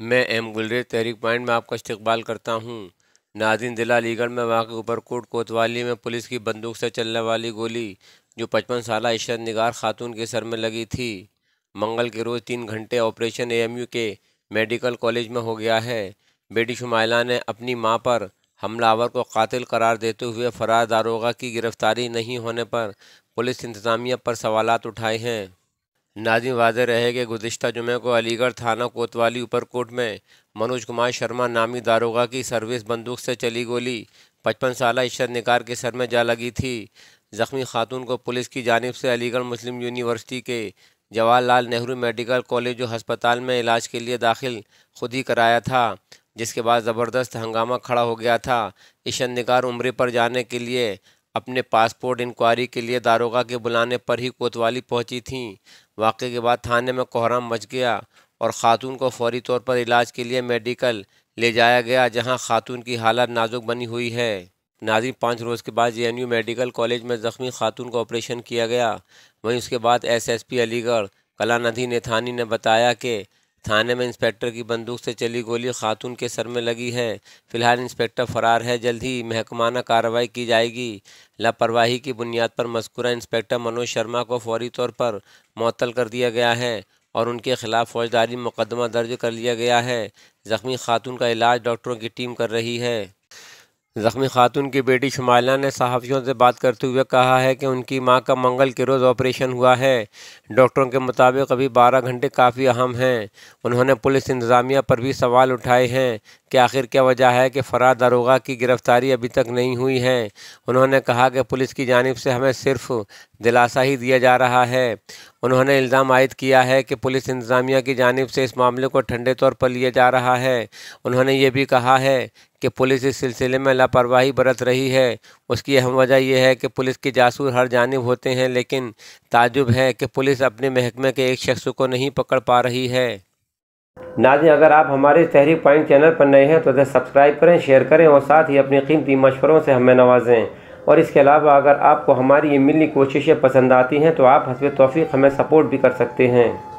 मैं एम गुलरेज तहरीक पॉइंट में आपका इस्तबाल करता हूँ नाजिन ज़िला अलीगढ़ में वाक़ ऊपरकोट कोतवाली में पुलिस की बंदूक से चलने वाली गोली जो पचपन साल इशरत निगार खातून के सर में लगी थी मंगल के रोज़ तीन घंटे ऑपरेशन एएमयू के मेडिकल कॉलेज में हो गया है बेटी शुमाइला ने अपनी मां पर हमलावर को कातिल करार देते हुए फरार दारोगा की गिरफ्तारी नहीं होने पर पुलिस इंतज़ामिया पर सवाल उठाए हैं नाजिम वाज रहे कि गुज्त जुमे को अलीगढ़ थाना कोतवाली ऊपर कोर्ट में मनोज कुमार शर्मा नामी दारोगा की सर्विस बंदूक से चली गोली पचपन साल इशरत निकार के सर में जा लगी थी ज़ख्मी खातून को पुलिस की जानब से अलीगढ़ मुस्लिम यूनिवर्सिटी के जवाहरलाल नेहरू मेडिकल कॉलेज हस्पताल में इलाज के लिए दाखिल खुद ही कराया था जिसके बाद ज़बरदस्त हंगामा खड़ा हो गया था इशन निकार उम्र पर जाने के लिए अपने पासपोर्ट इंक्वायरी के लिए दारोगा के बुलाने पर ही कोतवाली पहुंची थी वाक़े के बाद थाने में कोहराम मच गया और ख़ातून को फौरी तौर पर इलाज के लिए मेडिकल ले जाया गया जहां खातून की हालत नाजुक बनी हुई है नाजिम पाँच रोज़ के बाद जे मेडिकल कॉलेज में ज़ख्मी खातून का ऑपरेशन किया गया वहीं उसके बाद एस अलीगढ़ कला नदी ने थानी ने बताया कि थाने में इंस्पेक्टर की बंदूक से चली गोली खातून के सर में लगी है फिलहाल इंस्पेक्टर फरार है जल्द ही महकमाना कार्रवाई की जाएगी लापरवाही की बुनियाद पर मस्कुरा इंस्पेक्टर मनोज शर्मा को फौरी तौर पर मअतल कर दिया गया है और उनके खिलाफ फौजदारी मुकदमा दर्ज कर लिया गया है ज़ख्मी खातून का इलाज डॉक्टरों की टीम कर रही है ज़ख्मी खातून की बेटी शुमाला ने सहाफ़ियों से बात करते हुए कहा है कि उनकी मां का मंगल के रोज़ ऑपरेशन हुआ है डॉक्टरों के मुताबिक अभी 12 घंटे काफ़ी अहम हैं उन्होंने पुलिस इंतज़ामिया पर भी सवाल उठाए हैं कि आखिर क्या वजह है कि फ़रार दारोगा की गिरफ़्तारी अभी तक नहीं हुई है उन्होंने कहा कि पुलिस की जानब से हमें सिर्फ दिलासा ही दिया जा रहा है उन्होंने इल्ज़ाम आयद किया है कि पुलिस इंतज़ामिया की जानब से इस मामले को ठंडे तौर पर लिया जा रहा है उन्होंने ये भी कहा है कि पुलिस इस सिलसिले में लापरवाही बरत रही है उसकी अहम वजह यह है कि पुलिस के जासूस हर जानब होते हैं लेकिन ताजुब है कि पुलिस अपने महकमे के एक शख्स को नहीं पकड़ पा रही है नाजी अगर आप हमारे तहरीक पॉइंट चैनल पर नए हैं तो सब्सक्राइब करें शेयर करें और साथ ही अपने कीमती मशवरों से हमें नवाजें और इसके अलावा अगर आपको हमारी ये मिली कोशिशें पसंद आती हैं तो आप हसब तोफ़ी हमें सपोर्ट भी कर सकते हैं